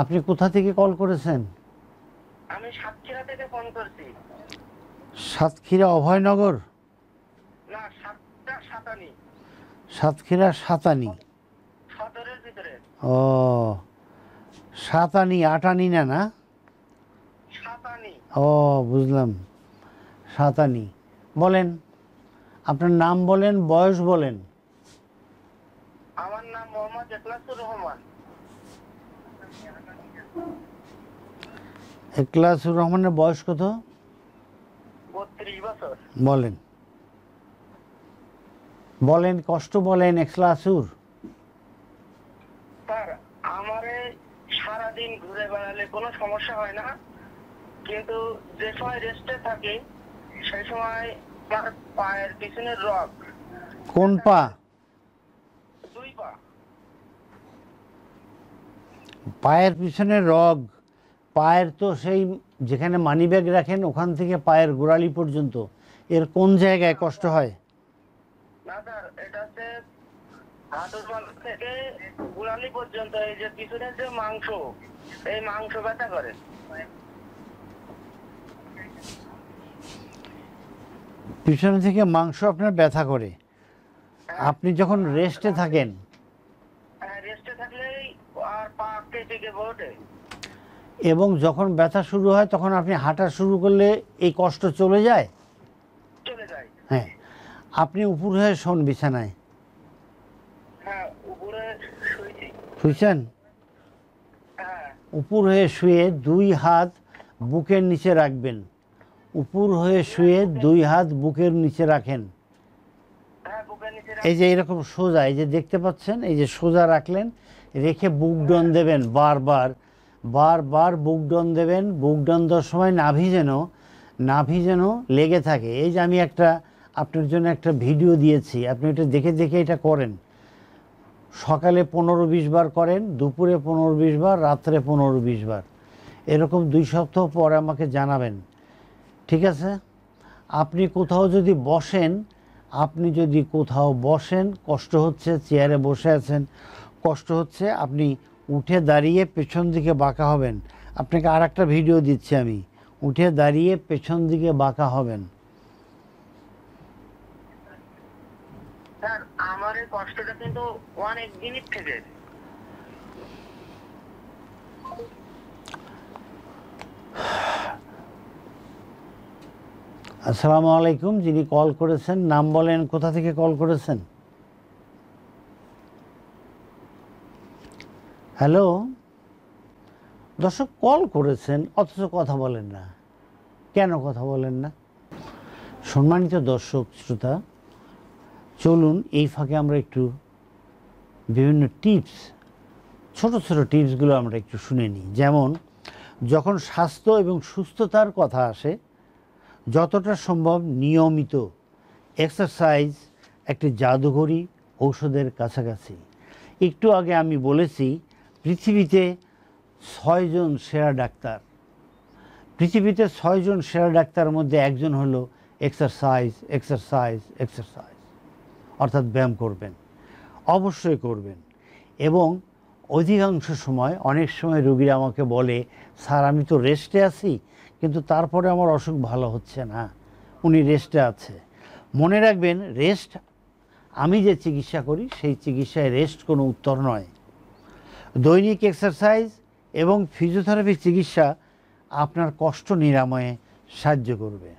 আপনি কোথা থেকে কল করেছেন আমি সাতক্ষীরা থেকে ফোন করছি সাতক্ষীরা অভয়নগর সাতানি সাতক্ষীরা সাতানি ও সাতানি আটানি না না ও বুঝলাম সাতানি বলেন আপনার নাম বলেন বয়স বলেন আমার নাম মোহাম্মদ একলাসুর রহমান একলাসুর রহমানের বয়স কত বলেন বলেন কষ্ট বলেন একলাসুর আমারে সারাদিন ঘুরে বেড়ালে কোনো সমস্যা হয় না কিন্তু যে সময় রেস্টে থাকি সেই সময় পায়ের পিছনে কোন পা দুই পা পায়ের পিছনে রগ পায়ের তো সেই যেখানে মানি ব্যাগ রাখেন ওখান থেকে পায়ের গোড়ালি পর্যন্ত এর কোন জায়গায় কষ্ট হয় না স্যার এটা হচ্ছে হাঁটুর থেকে গোড়ালি পর্যন্ত এই যে পিছনের যে মাংস এই মাংস ব্যথা করে পিছনে থেকে মাংস আপনার ব্যথা করে আপনি যখন রেস্টে থাকেন হ্যাঁ, এবং যখন ব্যথা শুরু হয় তখন আপনি হাঁটা শুরু করলে এই কষ্ট চলে যায় হ্যাঁ আপনি উপর হয়ে শোন বিছানায় শুয়েছেন হ্যাঁ, হ্যাঁ। উপর হয়ে শুয়ে দুই হাত বুকের নিচে রাখবেন উপর হয়ে শুয়ে দুই হাত হ্যাঁ, বুকের নিচে রাখেন এই যে এরকম সোজা এই যে দেখতে পাচ্ছেন এই যে সোজা রাখলেন রেখে বুক ডন দেবেন বারবার বারবার বুক ডন দেবেন বুক ডন দেওয়ার সময় নাভি যেন নাভি যেন লেগে থাকে এই যে আমি একটা আপনার জন্য একটা ভিডিও দিয়েছি আপনি এটা দেখে দেখে এটা করেন সকালে পনেরো বিশ বার করেন দুপুরে পনেরো বিশ বার রাত্রে পনেরো বিশ বার এরকম দুই সপ্তাহ পরে আমাকে জানাবেন ঠিক আছে আপনি কোথাও যদি বসেন আপনি যদি কোথাও বসেন কষ্ট হচ্ছে চেয়ারে বসে আছেন কষ্ট হচ্ছে আপনি উঠে দাঁড়িয়ে পেছন দিকে বাঁকা হবেন আপনাকে আর একটা ভিডিও দিচ্ছি আমি উঠে দাঁড়িয়ে পেছন দিকে বাঁকা হবেন স্যার আমার কষ্টটা কিন্তু অনেক দিনের থেকে আসসালামু আলাইকুম যিনি কল করেছেন নাম বলেন কোথা থেকে কল করেছেন হ্যালো দর্শক কল করেছেন অথচ কথা বলেন না কেন কথা বলেন না সম্মানিত দর্শক শ্রোতা চলুন এই ফাঁকে আমরা একটু বিভিন্ন টিপস ছোট ছোট টিপসগুলো আমরা একটু শুনে নিই যেমন যখন স্বাস্থ্য এবং সুস্থতার কথা আসে যতটা সম্ভব নিয়মিত এক্সারসাইজ একটি জাদুঘরি ঔষধের কাছাকাছি একটু আগে আমি বলেছি পৃথিবীতে ছয়জন সেরা ডাক্তার পৃথিবীতে ছয়জন সেরা ডাক্তারের মধ্যে একজন হল এক্সারসাইজ এক্সারসাইজ এক্সারসাইজ অর্থাৎ ব্যায়াম করবেন অবশ্যই করবেন এবং অধিকাংশ সময় অনেক সময় রুগীরা আমাকে বলে স্যার আমি তো রেস্টে আছি কিন্তু তারপরে আমার অসুখ ভালো হচ্ছে না উনি রেস্টে আছে মনে রাখবেন রেস্ট আমি যে চিকিৎসা করি সেই চিকিৎসায় রেস্ট কোনো উত্তর নয় দৈনিক এক্সারসাইজ এবং ফিজিওথেরাপি চিকিৎসা আপনার কষ্ট নিরাময়ে সাহায্য করবে